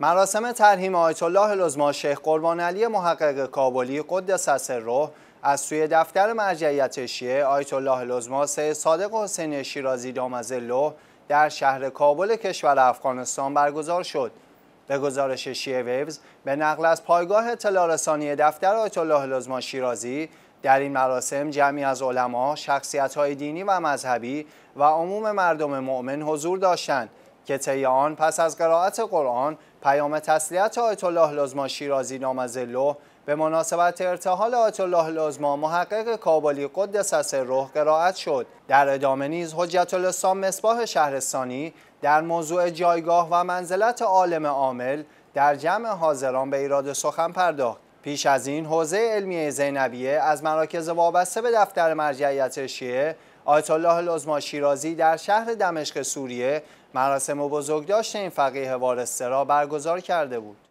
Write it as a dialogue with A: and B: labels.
A: مراسم ترحیم آیت الله لزما شیخ قربان علی محقق کابلی قدس روح از سوی دفتر مرجعیت شیعه آیت الله لزما سید صادق حسین شیرازی دامزلو در شهر کابل کشور افغانستان برگزار شد. به گزارش شیعه ویوز به نقل از پایگاه اطلاع دفتر آیت الله لزما شیرازی در این مراسم جمعی از علما، های دینی و مذهبی و عموم مردم مؤمن حضور داشتند. که طی آن پس از قرائت قرآن پیام تسلیت آیت الله لزما شیرازی نامزله به مناسبت ارتحال آیت الله لزما محقق کابلی قدس روح قرائت شد در ادامه نیز حجت الاسلام مصباح شهرستانی در موضوع جایگاه و منزلت عالم عامل در جمع حاضران به ایراد سخن پرداخت پیش از این حوزه علمی زینبیه از مراکز وابسته به دفتر مرجعیت شیعه آیت الله لزما شیرازی در شهر دمشق سوریه مراسم بزرگداشت این فقیه وارسته را برگزار کرده بود.